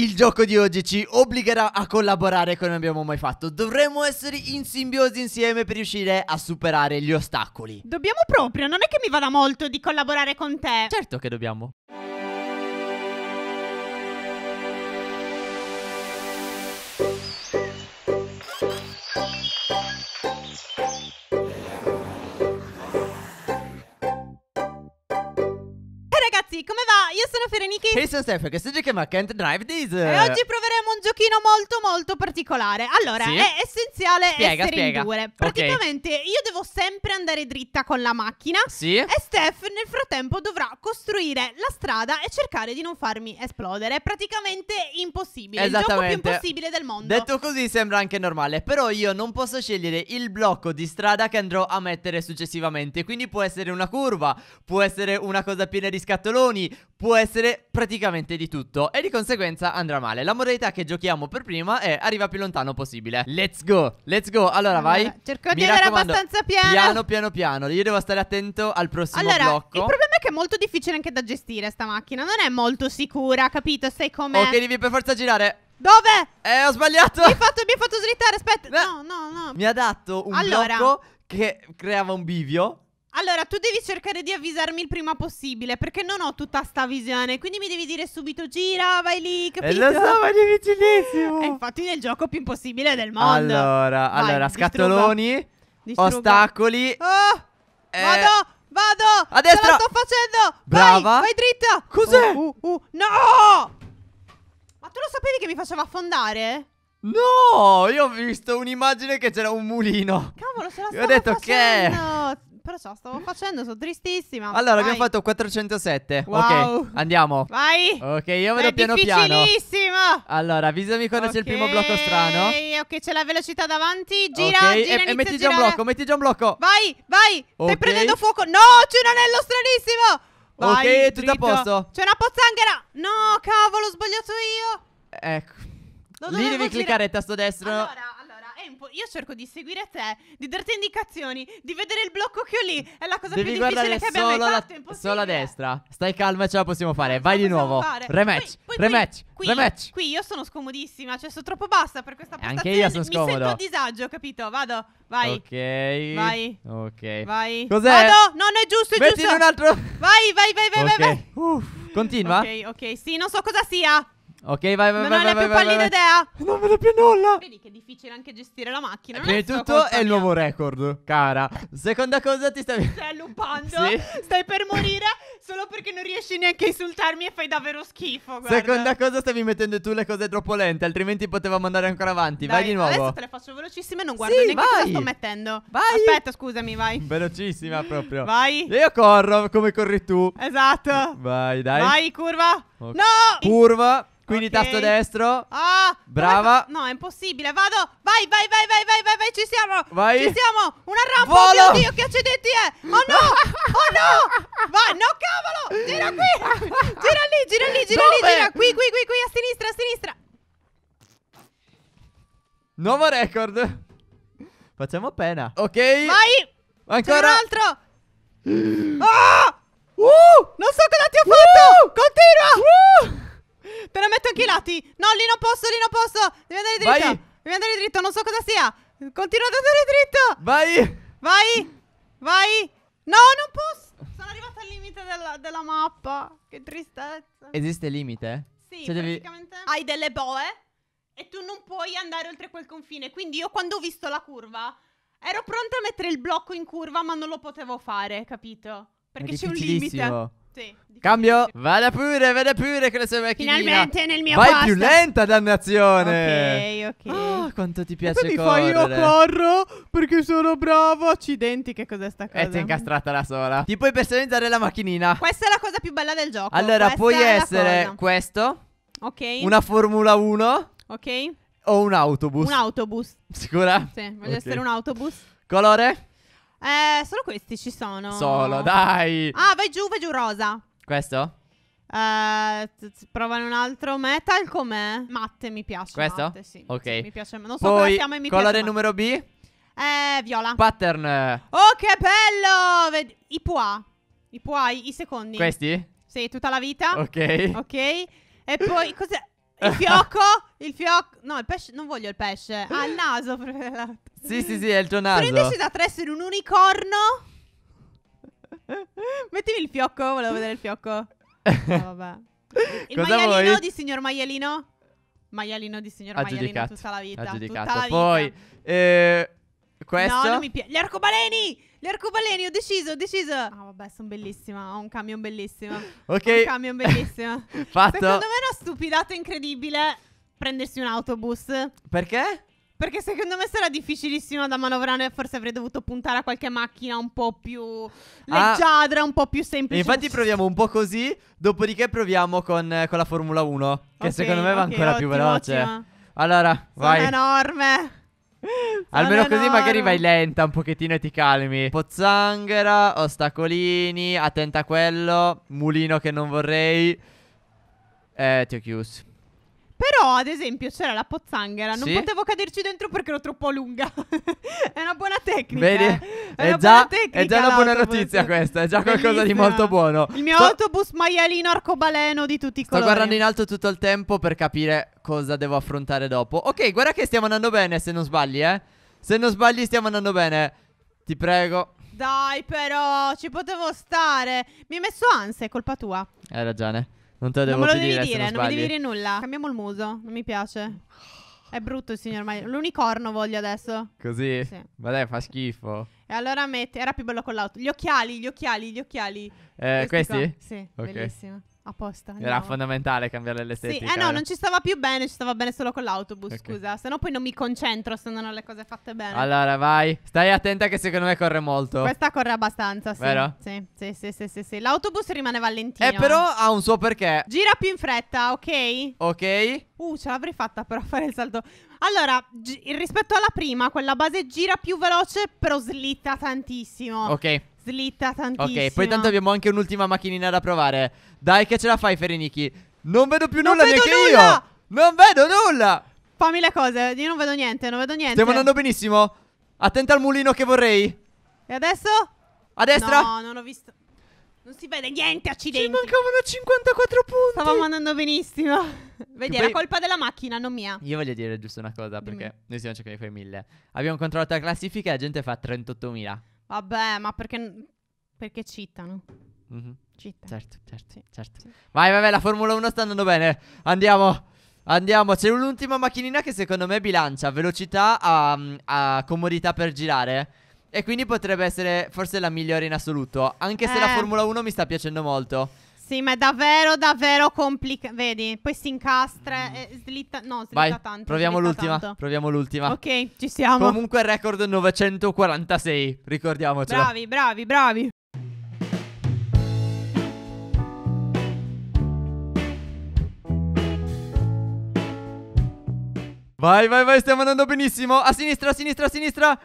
Il gioco di oggi ci obbligherà a collaborare come abbiamo mai fatto. Dovremmo essere in simbiosi insieme per riuscire a superare gli ostacoli. Dobbiamo proprio, non è che mi vada molto di collaborare con te. Certo che dobbiamo. ragazzi, come va? Io sono Ferenichi. E sono Stefano, che si chiama Can't Drive This. E oggi proveremo un giochino molto molto particolare. Allora, sì? è essenziale spiega, essere spiega. in due. Praticamente okay. io devo sempre andare dritta con la macchina sì? e Steph nel frattempo dovrà costruire la strada e cercare di non farmi esplodere. Praticamente impossibile, il gioco più impossibile del mondo. Detto così sembra anche normale, però io non posso scegliere il blocco di strada che andrò a mettere successivamente, quindi può essere una curva, può essere una cosa piena di scattoloni, può essere praticamente di tutto e di conseguenza andrà male. La modalità che giochiamo per prima è arriva più lontano possibile. Let's go, let's go. Allora, allora vai. Cerco di andare abbastanza piano. Piano, piano, piano. Io devo stare attento al prossimo allora, blocco. Il problema è che è molto difficile anche da gestire sta macchina. Non è molto sicura, capito? Sai com'è. Ok, devi per forza girare. Dove? Eh, ho sbagliato. Mi ha fatto, fatto slittare, aspetta. Eh, no, no, no. Mi ha dato un allora. blocco che creava un bivio allora, tu devi cercare di avvisarmi il prima possibile, perché non ho tutta sta visione. Quindi mi devi dire subito gira, vai lì, eh, capito? E lo so, ma è vicinissimo. E eh, infatti nel gioco più impossibile del mondo. Allora, vai, allora scattoloni, distrugga. ostacoli. Oh! Eh. Vado! Vado! A destra! sto facendo! Brava! Vai, vai dritta! Cos'è? Uh, uh, uh. No! Ma tu lo sapevi che mi faceva affondare? No! Io ho visto un'immagine che c'era un mulino. Cavolo, se la stavo Io ho detto che... che... Però so, stavo facendo, sono tristissima. Allora, Vai. abbiamo fatto 407. Wow. Ok, andiamo. Vai. Ok, io vado piano piano. È difficilissimo. Allora, avvisami quando okay. c'è il primo blocco strano. Ok, c'è la velocità davanti. Gira, okay. gira, e, e metti già un blocco, metti già un blocco. Vai, vai. Okay. Stai prendendo fuoco. No, c'è un anello stranissimo. Vai, ok, è tutto a posto. C'è una pozzanghera. No, cavolo, ho sbagliato io. Ecco. Lì devi girare. cliccare il tasto destro. Allora, tempo io cerco di seguire te, di darti indicazioni, di vedere il blocco che ho lì. È la cosa Devi più difficile che abbiamo mai fatto. solo a destra. Stai calma, ce la possiamo fare. Eh, vai di nuovo. Fare. Rematch, poi, poi, rematch, qui, rematch. Qui io sono scomodissima, cioè sono troppo bassa per questa eh, partita. Anche io sono scomodo. Mi sento a disagio, capito? Vado, vai. Ok. Vai. Ok. Vai. Cos'è? Vado. No, no, è giusto, è Mettine giusto. un altro. Vai, vai, vai, vai, okay. vai. Uff. Continua. Ok, ok. Sì, non so cosa sia. Ok, vai, vai, non vai. Non ho la più vai, pallida vai. idea. Non vedo più nulla. Vedi che è difficile anche gestire la macchina. Prima di tutto è il nuovo record, cara. Seconda cosa, ti stai. Stai allupando. Sì. Stai per morire solo perché non riesci neanche a insultarmi e fai davvero schifo. Guarda. Seconda cosa, stavi mettendo tu le cose troppo lente. Altrimenti potevamo andare ancora avanti. Dai, vai di nuovo. Adesso te le faccio velocissime. Non guardo sì, neanche vai. cosa sto mettendo. Vai. Aspetta, scusami, vai. Velocissima proprio. Vai. Io corro come corri tu. Esatto. Vai, dai. Vai, curva. Okay. No. Curva. Quindi okay. tasto destro. Ah! Brava. No, è impossibile. Vado. Vai, vai, vai, vai, vai, vai, vai. Ci siamo. Vai. Ci siamo. Una rampa. Volo. Oh mio Dio, che accidenti è? Oh no! oh no! Vai, no, cavolo! Gira qui! Gira lì, gira lì, gira Dove? lì, gira qui, qui, qui, qui, a sinistra, a sinistra. Nuovo record. Facciamo pena. Ok. Vai. Ancora. un altro. Oh! Uh! Non so cosa ti ho fatto. Uh! Continua. Uh! Te la metto anche i lati. No, lì non posso, lì non posso. Devi andare dritto. Vai. Devi andare dritto, non so cosa sia. Continua ad andare dritto. Vai. Vai. Vai. No, non posso. Sono arrivata al limite della, della mappa. Che tristezza. Esiste limite? Sì, cioè praticamente. Devi... Hai delle boe e tu non puoi andare oltre quel confine. Quindi io quando ho visto la curva ero pronta a mettere il blocco in curva, ma non lo potevo fare, capito? Perché c'è un limite. Sì. Cambio. Vada pure, vada pure con la sua macchinina. Finalmente nel mio Vai pasta. più lenta, dannazione. Ok, ok. Ah, quanto ti piace e poi correre. mi fai io corro perché sono bravo. Accidenti, che cos'è sta cosa? E ti è incastrata da sola. Ti puoi personalizzare la macchinina. Questa è la cosa più bella del gioco. Allora, Questa puoi essere questo. Ok. Una Formula 1. Ok. O un autobus. Un autobus. Sicura? Sì, voglio okay. essere un autobus. Colore? Eh, solo questi ci sono. Solo, dai. Ah, vai giù, vai giù rosa. Questo? Eh, t- provano un altro metal com'è? Matte mi piace. Questo? Matte, sì. Ok. Sì, mi piace. Non so Poi, come chiama e mi colore piace. numero B? Eh, viola. Pattern. Oh, che bello! Ved- I pois. I pois, i secondi. Questi? Sì, tutta la vita. Ok. Ok. E poi cos'è? Il fiocco? il fiocco? No, il pesce. Non voglio il pesce. Ah, il naso. sì, sì, sì, è il tuo naso. Sono indecisa tra essere un unicorno Mettimi il fiocco, volevo vedere il fiocco. Oh, vabbè. Il Cosa maialino vuoi? di signor maialino? Maialino di signor maialino Aggiudicato. tutta la vita. Aggiudicato. Tutta la Poi, eh, questo... No, non mi piace. Gli arcobaleni! Gli arcobaleni, ho deciso, ho deciso. Ah, vabbè, sono bellissima. Ho un camion bellissimo. Ok. Ho un camion bellissimo. Fatto. Secondo me è una stupidata incredibile prendersi un autobus. Perché? Perché secondo me sarà difficilissimo da manovrare e forse avrei dovuto puntare a qualche macchina un po' più leggiadra, ah. un po' più semplice. Infatti proviamo un po' così, dopodiché proviamo con, con la Formula 1, che okay, secondo me va okay, ancora ottimo, più veloce. Ottimo. Allora, Sono vai. enorme. Almeno enorme. così magari vai lenta un pochettino e ti calmi. Pozzanghera, ostacolini, attenta a quello, mulino che non vorrei. Eh, ti ho chiuso. Però, ad esempio, c'era la pozzanghera. Non Sì. potevo caderci dentro perché ero troppo lunga. è una buona tecnica. Vedi? eh. È, una buona già, tecnica. è già una buona notizia questa, è già qualcosa di molto buono. Il mio Sto- autobus maialino arcobaleno di tutti i Sto guardando in alto tutto il tempo per capire cosa devo affrontare dopo. Ok, guarda che stiamo andando bene se non sbagli, eh. Se non sbagli stiamo andando bene. Ti prego. Dai, però, ci potevo stare. Mi hai messo ansia, è colpa tua. Hai ragione. Non te lo devo non me lo devi dire, dire non, non mi devi dire nulla. Cambiamo il muso, non mi piace. È brutto il signor Mario. L'unicorno voglio adesso. Così? Sì. Vabbè, fa schifo. E allora mette. Era più bello con l'auto. Gli occhiali, gli occhiali, gli occhiali. Eh, questi? questi? Sì, okay. bellissimo. Apposta. Era fondamentale cambiare l'estetica. Sì, eh no, eh. non ci stava più bene, ci stava bene solo con l'autobus, okay. scusa. Sennò poi non mi concentro se non ho le cose fatte bene. Allora, vai. Stai attenta che secondo me corre molto. Questa corre abbastanza, sì. Vero? Sì, sì, sì, sì, sì, sì. L'autobus rimane Valentino. Eh, però ha un suo perché. Gira più in fretta, ok? Ok. Uh, ce l'avrei fatta però a fare il salto. Allora, gi- rispetto alla prima, quella base gira più veloce, però slitta tantissimo. Ok. Slitta tantissimo. Ok, poi tanto abbiamo anche un'ultima macchinina da provare. Dai, che ce la fai, Fereniki? Non vedo più Non nulla vedo neanche nulla! io. Non vedo nulla. Fammi le cose, io non vedo niente, non vedo niente. Stiamo andando benissimo. Attenta al mulino che vorrei. E adesso? A destra? No, non ho visto. Non si vede niente, accidenti. Ci mancavano 54 punti. Stavamo andando benissimo. Vedi, è la colpa della macchina, non mia. Io voglio dire giusto una cosa, perché noi stiamo cercando di fare mille. Abbiamo controllato la classifica e la gente fa 38.000. Vabbè, ma perché... Perché citano. Mm-hmm. Cittano. Certo, certo, sì. certo. Sì. Vai, vabbè, la Formula 1 sta andando bene. Andiamo. Andiamo, c'è un'ultima macchinina che secondo me bilancia velocità a, a comodità per girare. E quindi potrebbe essere forse la migliore in assoluto. Anche se la eh. Formula 1 mi sta piacendo molto. Sì, ma è davvero, davvero complicato. Vedi, poi si incastra e slitta. No, slitta Vai, tanto. Proviamo slitta l'ultima. Tanto. Proviamo l'ultima. Ok, ci siamo. Comunque, record 946. Ricordiamocelo. Bravi, bravi, bravi. Vai, vai, vai, stiamo andando benissimo. A sinistra, a sinistra, a sinistra.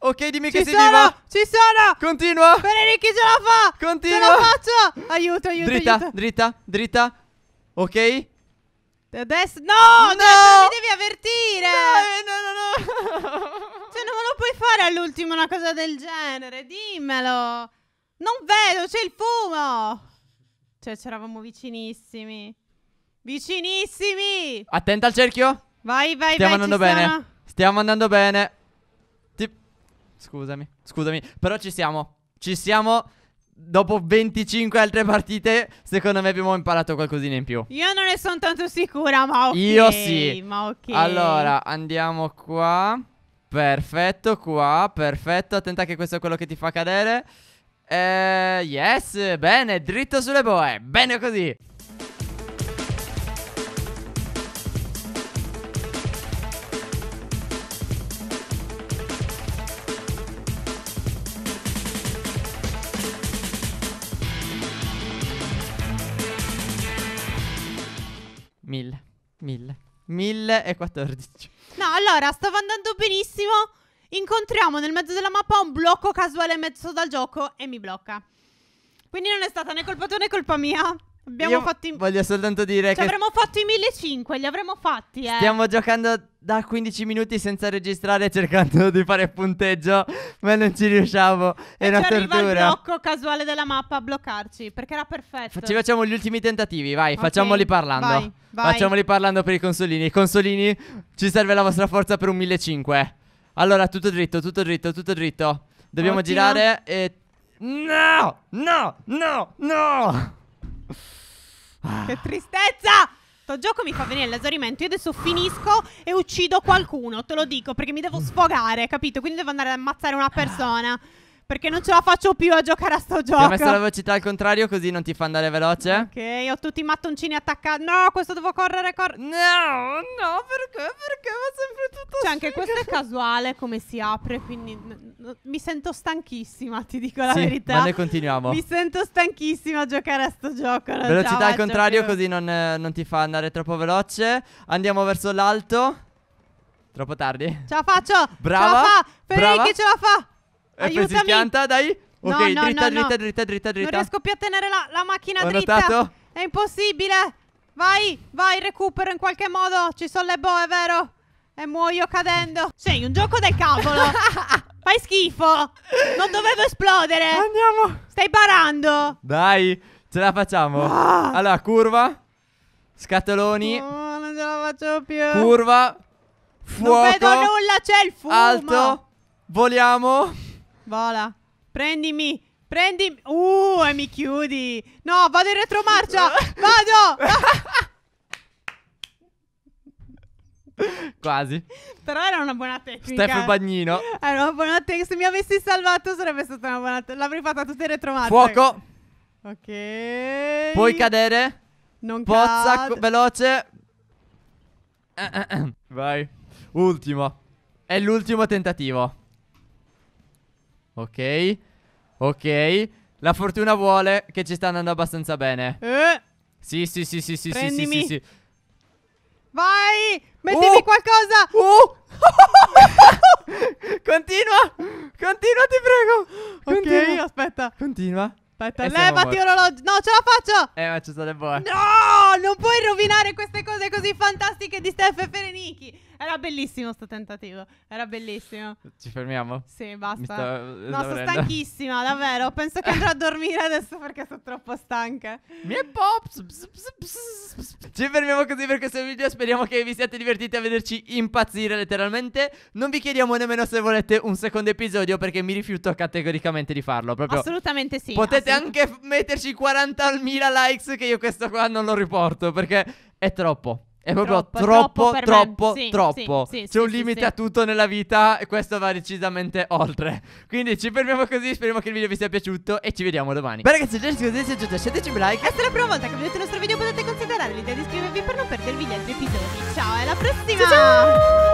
Ok, dimmi che si sei viva. Ci sono! Continua! Benedetti ce la fa! Continua! Ce la faccio! Aiuto, aiuto, dritta, aiuto. dritta, dritta. Ok? Adesso no, no! Adesso mi devi avvertire. No, eh, no, no, no. cioè non me lo puoi fare all'ultimo una cosa del genere, dimmelo. Non vedo, c'è il fumo. Cioè, c'eravamo vicinissimi. Vicinissimi! Attenta al cerchio. Vai, vai, Stiamo vai. Stiamo andando bene. Sono. Stiamo andando bene. Scusami, scusami, però ci siamo. Ci siamo. Dopo 25 altre partite, secondo me abbiamo imparato qualcosina in più. Io non ne sono tanto sicura, ma ok. Io sì. Ma ok. Allora, andiamo qua. Perfetto, qua. Perfetto. Attenta che questo è quello che ti fa cadere. Eh, yes, bene, dritto sulle boe. Bene così. 1000. 1014. No, allora, stavo andando benissimo. Incontriamo nel mezzo della mappa un blocco casuale messo dal gioco e mi blocca. Quindi non è stata né colpa tua né colpa mia. Abbiamo Io fatto in... Voglio soltanto dire Ci che avremmo fatto i 1500, li avremmo fatti, eh. stiamo giocando da 15 minuti senza registrare cercando di fare punteggio, ma non ci riusciamo. È e una ci arriva il blocco casuale della mappa a bloccarci, perché era perfetto. Ci facciamo gli ultimi tentativi, vai, Ok, facciamoli parlando. vai, vai. Facciamoli parlando per i consolini. I Consolini, ci serve la vostra forza per un 1500. Allora, tutto dritto, tutto dritto, tutto dritto. Dobbiamo Ottimo. girare e No! No! No! No! Ah. Che tristezza! Sto gioco mi fa venire l'esaurimento. Io adesso finisco e uccido qualcuno, te lo dico, perché mi devo sfogare, capito? Quindi devo andare ad ammazzare una ah. persona. Perché non ce la faccio più a giocare a sto gioco. Ho messo la velocità al contrario così non ti fa andare veloce. Ok, ho tutti i mattoncini attaccati. No, questo devo correre, correre. No, no, perché? Perché va sempre tutto Cioè, anche questo è casuale come si apre, quindi mi sento stanchissima, ti dico la sì, verità. ma noi continuiamo. Mi sento stanchissima a giocare a sto gioco. Velocità al contrario più. così non, non ti fa andare troppo veloce. Andiamo verso l'alto. Troppo tardi. Ce la faccio! Brava! Ce la fa! Federici, brava. ce la fa! Eh, Aiutami. Pesi schianta, dai. Ok, no, no, dritta, no, dritta, dritta, dritta, dritta. Non riesco più a tenere la, la macchina Ho dritta. Notato? È impossibile. Vai, vai, recupero in qualche modo. Ci sono le boe, vero? E muoio cadendo. Sei un gioco del cavolo. Fai schifo. Non dovevo esplodere. Andiamo. Stai parando. Dai, ce la facciamo. Ah. Allora, curva. Scatoloni. Oh, non ce la faccio più. Curva. Fuoco. Non vedo nulla, c'è il fumo. Alto. Voliamo vola. Prendimi, prendimi. Uh, e mi chiudi. No, vado in retromarcia. Vado. Quasi. Però era una buona tecnica. Stefano Bagnino. Era una buona tecnica. Se mi avessi salvato sarebbe stata una buona tecnica. L'avrei fatta tutte in retromarcia. Fuoco. Ok. Puoi cadere. Non Pozza, cad veloce. Eh, eh, eh. Vai. Ultimo. È l'ultimo tentativo. Ok. Ok. La fortuna vuole che ci sta andando abbastanza bene. Eh? Sì, sì, sì, sì, sì, sì, sì, sì, sì. Vai! Mettimi oh! qualcosa! Oh! Continua! Continua, ti prego! Continua. Ok, aspetta. Continua. Aspetta, e eh, levati orologio. No, ce la faccio! Eh, ma ci sono le buone. No, non puoi rovinare queste cose così fantastiche di Steph e Fereniki! Era bellissimo sto tentativo. Era bellissimo. Ci fermiamo? Sì, basta. Sta, no, sto stanchissima, davvero. Penso che andrò a dormire adesso perché sono troppo stanca. Mi è Pss, pss, Ci fermiamo così per questo video. Speriamo che vi siate divertiti a vederci impazzire letteralmente. Non vi chiediamo nemmeno se volete un secondo episodio perché mi rifiuto categoricamente di farlo. Proprio. Assolutamente sì. Potete assolutamente. anche metterci 40.000 likes che io questo qua non lo riporto perché è troppo. È proprio troppo, troppo, troppo. Sì, troppo. Sì, sì, C'è un limite a tutto nella vita e questo va decisamente oltre. Quindi ci fermiamo così, speriamo che il video vi sia piaciuto e ci vediamo domani. Beh ragazzi, se siete è piaciuto lasciateci un like. E se è la prima volta che vedete il nostro video potete considerare l'idea di iscrivervi per non perdervi gli altri episodi. Ciao, alla prossima! ciao! ciao!